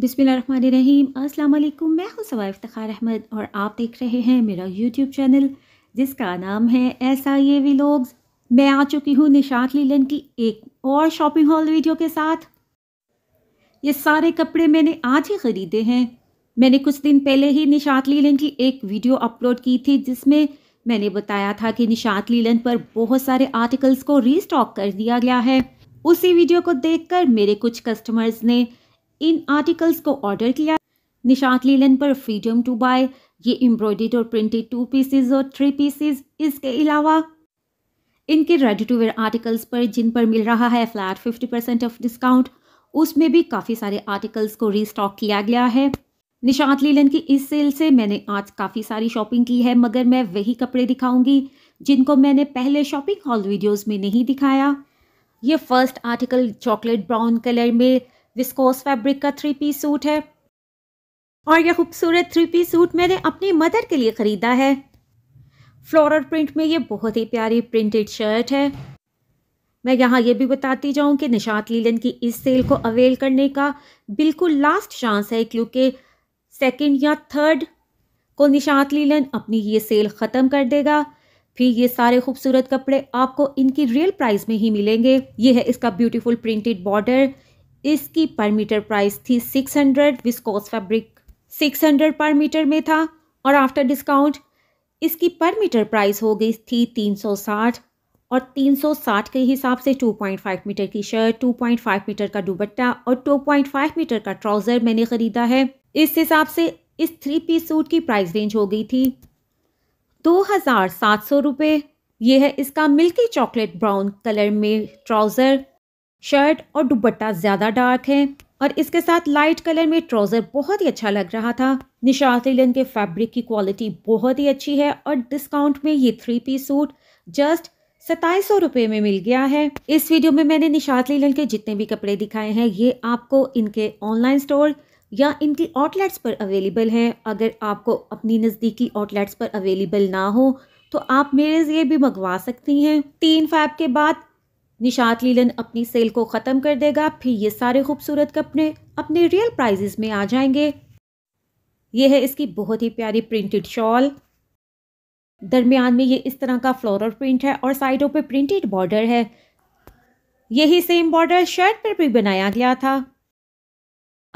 बिसमीम अस्सलाम मैं हूं सवा इफ्तार अहमद और आप देख रहे हैं मेरा यूट्यूब चैनल जिसका नाम है एस आई ए व्लॉग्स मैं आ चुकी हूं निशात लीलन की एक और शॉपिंग हॉल वीडियो के साथ ये सारे कपड़े मैंने आज ही ख़रीदे हैं मैंने कुछ दिन पहले ही निशात लीलन की एक वीडियो अपलोड की थी जिसमें मैंने बताया था कि निशात लीलन पर बहुत सारे आर्टिकल्स को रीस्टॉक कर दिया गया है उसी वीडियो को देखकर मेरे कुछ कस्टमर्स ने इन आर्टिकल्स को ऑर्डर किया निशात लीलन पर फ्रीडम टू बाय ये एम्ब्रॉयडेड और प्रिंटेड टू पीसेज और थ्री पीसेज इसके अलावा इनके रेडी टू वेयर आर्टिकल्स पर जिन पर मिल रहा है flat fifty percent off discount उसमें भी काफ़ी सारे आर्टिकल्स को रीस्टॉक किया गया है निशांत लीलन की इस सेल से मैंने आज काफ़ी सारी शॉपिंग की है मगर मैं वही कपड़े दिखाऊंगी जिनको मैंने पहले शॉपिंग हॉल वीडियोज़ में नहीं दिखाया ये first article chocolate brown colour में विस्कोस फैब्रिक का थ्री पीस सूट है और यह खूबसूरत थ्री पीस सूट मैंने अपनी मदर के लिए ख़रीदा है फ्लोरल प्रिंट में ये बहुत ही प्यारी प्रिंटेड शर्ट है मैं यहाँ ये भी बताती जाऊँ कि निशात लीलन की इस सेल को अवेल करने का बिल्कुल लास्ट चांस है क्योंकि सेकंड या थर्ड को निशात लीलन अपनी ये सेल ख़त्म कर देगा फिर ये सारे खूबसूरत कपड़े आपको इनकी रियल प्राइस में ही मिलेंगे ये है इसका ब्यूटीफुल प्रिंटेड बॉर्डर इसकी पर मीटर प्राइस थी 600 हंड्रेड विस्कोस फैब्रिक 600 पर मीटर में था और आफ्टर डिस्काउंट इसकी पर मीटर प्राइस हो गई थी 360 और 360 के हिसाब से 2.5 मीटर की शर्ट 2.5 मीटर का दुबट्टा और 2.5 मीटर का ट्राउज़र मैंने ख़रीदा है इस हिसाब से इस थ्री पीस सूट की प्राइस रेंज हो गई थी दो हज़ार सात सौ रुपये यह है इसका मिल्की चॉकलेट ब्राउन कलर में ट्राउज़र शर्ट और दुपट्टा ज़्यादा डार्क है और इसके साथ लाइट कलर में ट्राउज़र बहुत ही अच्छा लग रहा था निशात लिलन के फैब्रिक की क्वालिटी बहुत ही अच्छी है और डिस्काउंट में ये थ्री पीस सूट जस्ट सताईस सौ रुपये में मिल गया है इस वीडियो में मैंने निशात लीलन के जितने भी कपड़े दिखाए हैं ये आपको इनके ऑनलाइन स्टोर या इनकी आउटलेट्स पर अवेलेबल हैं अगर आपको अपनी नज़दीकी आउटलेट्स पर अवेलेबल ना हो तो आप मेरे लिए भी मंगवा सकती हैं तीन फैब के बाद निशात लीलन अपनी सेल को ख़त्म कर देगा फिर ये सारे खूबसूरत कपड़े अपने रियल प्राइजेस में आ जाएंगे यह है इसकी बहुत ही प्यारी प्रिंटेड शॉल दरमियान में ये इस तरह का फ्लोरल प्रिंट है और साइडों पे प्रिंटेड बॉर्डर है यही सेम बॉर्डर शर्ट पर भी बनाया गया था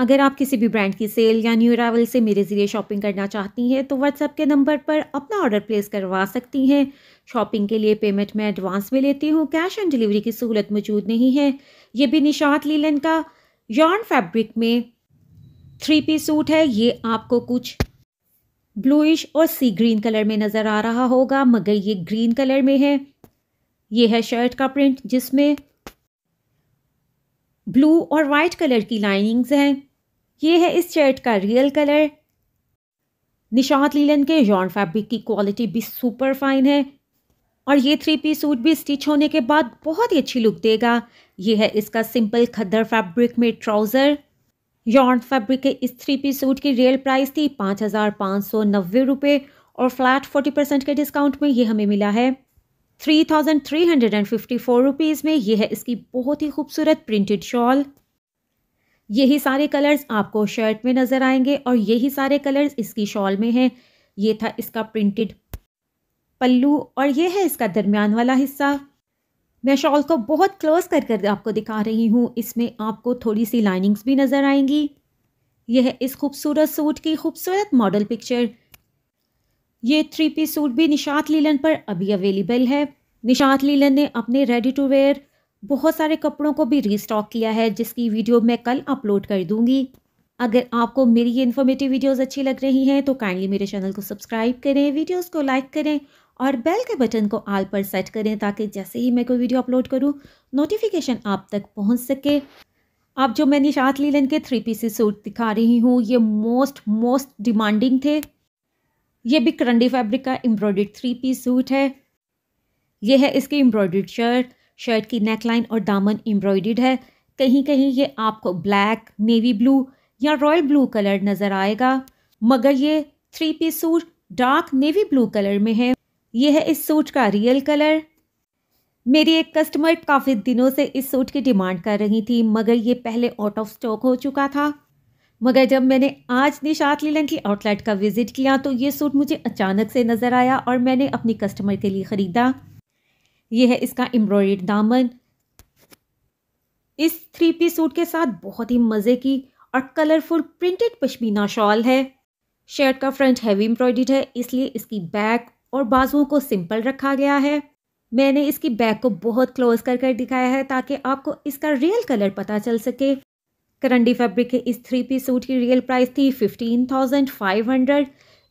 अगर आप किसी भी ब्रांड की सेल या न्यू अरावल से मेरे ज़रिए शॉपिंग करना चाहती हैं तो व्हाट्सएप के नंबर पर अपना ऑर्डर प्लेस करवा सकती हैं शॉपिंग के लिए पेमेंट मैं एडवांस में लेती हूँ कैश ऑन डिलीवरी की सहूलत मौजूद नहीं है ये भी निशात लीलन का यॉन फैब्रिक में थ्री पी सूट है ये आपको कुछ ब्लूइश और सी ग्रीन कलर में नज़र आ रहा होगा मगर ये ग्रीन कलर में है ये है शर्ट का प्रिंट जिसमें ब्लू और वाइट कलर की लाइनिंग्स हैं ये है इस शर्ट का रियल कलर निशांत लीलन के जॉन फैब्रिक की क्वालिटी भी सुपर फाइन है और ये थ्री पी सूट भी स्टिच होने के बाद बहुत ही अच्छी लुक देगा ये है इसका सिंपल खद्दर फैब्रिक में ट्राउज़र यॉर्न फैब्रिक के इस थ्री पी सूट की रियल प्राइस थी पाँच हज़ार पाँच सौ नब्बे रुपये और फ्लैट फोर्टी परसेंट के डिस्काउंट में ये हमें मिला है three thousand three hundred and fifty four rupees में यह है इसकी बहुत ही खूबसूरत प्रिंटेड शॉल यही सारे कलर्स आपको शर्ट में नज़र आएंगे और यही सारे कलर्स इसकी शॉल में हैं ये था इसका प्रिंटेड पल्लू और ये है इसका दरमियान वाला हिस्सा मैं शॉल को बहुत क्लोज कर कर आपको दिखा रही हूँ इसमें आपको थोड़ी सी लाइनिंग्स भी नज़र आएंगी यह है इस खूबसूरत सूट की खूबसूरत मॉडल पिक्चर ये थ्री पीस सूट भी निशात लीलन पर अभी अवेलेबल है निशात लीलन ने अपने रेडी टू वेयर बहुत सारे कपड़ों को भी रीस्टॉक किया है जिसकी वीडियो मैं कल अपलोड कर दूंगी अगर आपको मेरी ये इन्फॉर्मेटिव वीडियोज़ अच्छी लग रही हैं तो काइंडली मेरे चैनल को सब्सक्राइब करें वीडियोज़ को लाइक करें और बेल के बटन को आल पर सेट करें ताकि जैसे ही मैं कोई वीडियो अपलोड करूँ नोटिफिकेशन आप तक पहुँच सके आप जो मैं निशात लीलन के थ्री पीसी सूट दिखा रही हूँ ये मोस्ट मोस्ट डिमांडिंग थे ये भी करंडी फैब्रिक का एम्ब्रॉयड थ्री पीस सूट है ये है इसकी एम्ब्रॉयड शर्ट शर्ट की नेकलाइन और दामन एम्ब्रॉयड है कहीं कहीं ये आपको ब्लैक नेवी ब्लू या रॉयल ब्लू कलर नज़र आएगा मगर ये three piece suit dark navy blue colour में है यह है इस सूट का रियल कलर मेरी एक कस्टमर काफ़ी दिनों से इस सूट की डिमांड कर रही थी मगर ये पहले आउट ऑफ स्टॉक हो चुका था मगर जब मैंने आज निशात लीलन की आउटलेट का विज़िट किया तो ये सूट मुझे अचानक से नज़र आया और मैंने अपनी कस्टमर के लिए ख़रीदा ये है इसका एम्ब्रॉयड दामन इस थ्री पीस सूट के साथ बहुत ही मज़े की और कलरफुल प्रिंटेड पश्मीना शॉल है शर्ट का फ्रंट हैवी एम्ब्रॉयड है इसलिए इसकी बैक और बाजुओं को सिंपल रखा गया है मैंने इसकी बैक को बहुत क्लोज कर कर दिखाया है ताकि आपको इसका रियल कलर पता चल सके करंडी फैब्रिक के इस थ्री पीस सूट की रियल प्राइस थी फिफ्टीन थाउजेंड फाइव हंड्रेड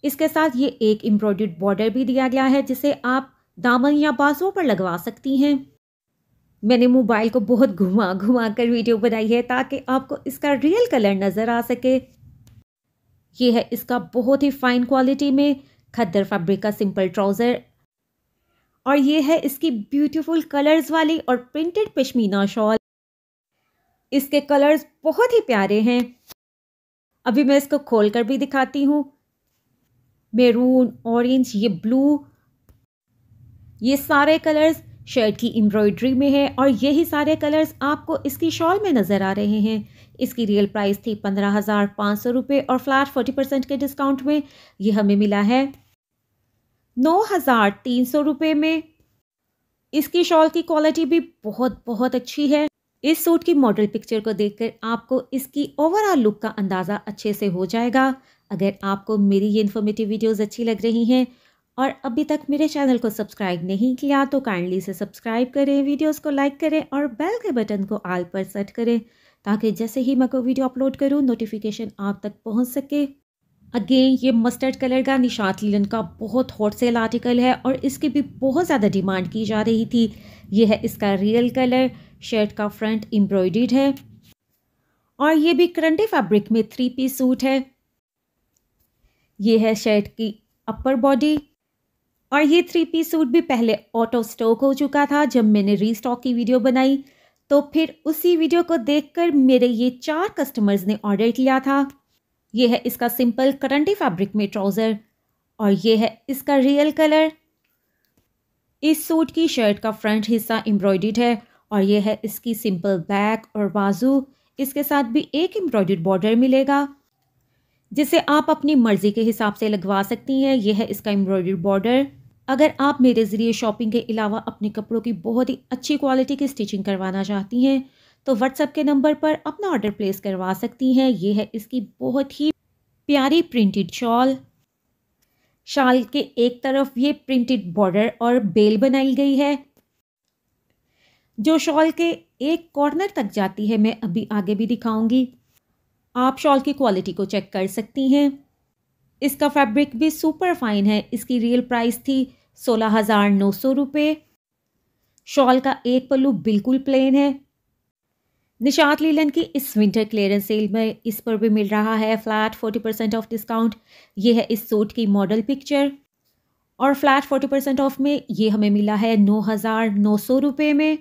इसके साथ ये एक एम्ब्रॉयड बॉर्डर भी दिया गया है जिसे आप दामन या बाजुओं पर लगवा सकती हैं मैंने मोबाइल को बहुत घुमा घुमा कर वीडियो बनाई है ताकि आपको इसका रियल कलर नज़र आ सके ये है इसका बहुत ही फाइन क्वालिटी में खद्दर फैब्रिक का सिंपल ट्राउज़र और ये है इसकी ब्यूटीफुल कलर्स वाली और प्रिंटेड पश्मीना शॉल इसके कलर्स बहुत ही प्यारे हैं अभी मैं इसको खोल कर भी दिखाती हूँ मेरून ऑरेंज ये ब्लू ये सारे कलर्स शर्ट की एम्ब्रॉयड्री में है और यही सारे कलर्स आपको इसकी शॉल में नज़र आ रहे हैं इसकी रियल प्राइस थी पंद्रह हज़ार पाँच सौ रुपये और फ्लैट फोर्टी परसेंट के डिस्काउंट में ये हमें मिला है नौ हज़ार तीन सौ रुपये में इसकी शॉल की क्वालिटी भी बहुत बहुत अच्छी है इस सूट की मॉडल पिक्चर को देख आपको इसकी ओवरऑल लुक का अंदाज़ा अच्छे से हो जाएगा अगर आपको मेरी ये इन्फॉर्मेटिव वीडियोज अच्छी लग रही हैं और अभी तक मेरे चैनल को सब्सक्राइब नहीं किया तो काइंडली से सब्सक्राइब करें वीडियोस को लाइक करें और बेल के बटन को आल पर सेट करें ताकि जैसे ही मैं कोई वीडियो अपलोड करूँ नोटिफिकेशन आप तक पहुँच सके अगेन ये मस्टर्ड कलर का निशात लीलन का बहुत हॉट सेल आर्टिकल है और इसकी भी बहुत ज़्यादा डिमांड की जा रही थी ये है इसका रियल कलर शर्ट का फ्रंट एम्ब्रॉयड है और ये भी करंटे फैब्रिक में थ्री पीस सूट है ये है शर्ट की अपर बॉडी और ये थ्री पीस सूट भी पहले ऑटो स्टॉक हो चुका था जब मैंने रीस्टॉक की वीडियो बनाई तो फिर उसी वीडियो को देखकर मेरे ये चार कस्टमर्स ने ऑर्डर किया था ये है इसका सिंपल करंटी फैब्रिक में ट्राउज़र और ये है इसका रियल कलर इस सूट की शर्ट का फ्रंट हिस्सा एम्ब्रॉयड है और ये है इसकी सिंपल बैक और बाजू इसके साथ भी एक एम्ब्रॉयड बॉर्डर मिलेगा जिसे आप अपनी मर्ज़ी के हिसाब से लगवा सकती हैं यह है इसका एम्ब्रॉयड बॉर्डर अगर आप मेरे ज़रिए शॉपिंग के अलावा अपने कपड़ों की बहुत ही अच्छी क्वालिटी की स्टिचिंग करवाना चाहती हैं तो व्हाट्सएप के नंबर पर अपना ऑर्डर प्लेस करवा सकती हैं ये है इसकी बहुत ही प्यारी प्रिंटेड शॉल शाल के एक तरफ ये प्रिंटेड बॉर्डर और बेल बनाई गई है जो शॉल के एक कॉर्नर तक जाती है मैं अभी आगे भी दिखाऊंगी आप शॉल की क्वालिटी को चेक कर सकती हैं इसका फैब्रिक भी सुपर फाइन है इसकी रियल प्राइस थी सोलह हज़ार नौ सौ रुपये शॉल का एक पल्लू बिल्कुल प्लेन है निशात लीलन की इस विंटर क्लियरेंस सेल में इस पर भी मिल रहा है flat forty percent off discount ये है इस सूट की मॉडल पिक्चर और फ्लैट फोर्टी परसेंट ऑफ में ये हमें मिला है नौ हज़ार नौ सौ रुपये में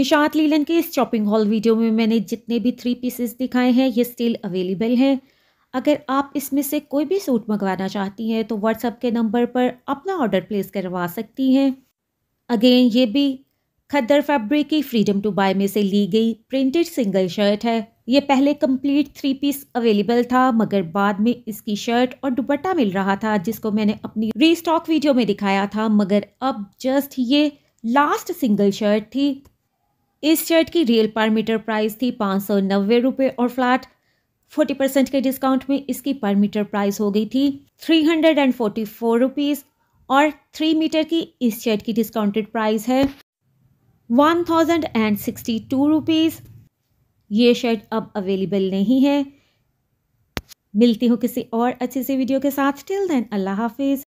निशात लीलन के इस शॉपिंग हॉल वीडियो में मैंने जितने भी थ्री पीसेस दिखाए हैं ये स्टिल अवेलेबल हैं अगर आप इसमें से कोई भी सूट मंगवाना चाहती हैं तो व्हाट्सअप के नंबर पर अपना ऑर्डर प्लेस करवा सकती हैं अगेन ये भी खद्दर फैब्रिक की फ्रीडम टू बाय में से ली गई प्रिंटेड सिंगल शर्ट है ये पहले कंप्लीट थ्री पीस अवेलेबल था मगर बाद में इसकी शर्ट और दुपट्टा मिल रहा था जिसको मैंने अपनी रीस्टॉक वीडियो में दिखाया था मगर अब जस्ट ये लास्ट सिंगल शर्ट थी इस शर्ट की रियल पर मीटर प्राइस थी पाँच सौ नब्बे रुपये और फ्लैट फोर्टी परसेंट के डिस्काउंट में इसकी पर मीटर प्राइस हो गई थी three hundred and forty four rupees और थ्री मीटर की इस शर्ट की डिस्काउंटेड प्राइस है one thousand and sixty two rupees ये शर्ट अब अवेलेबल नहीं है मिलती हूँ किसी और अच्छे से वीडियो के साथ टिल देन अल्लाह हाफिज़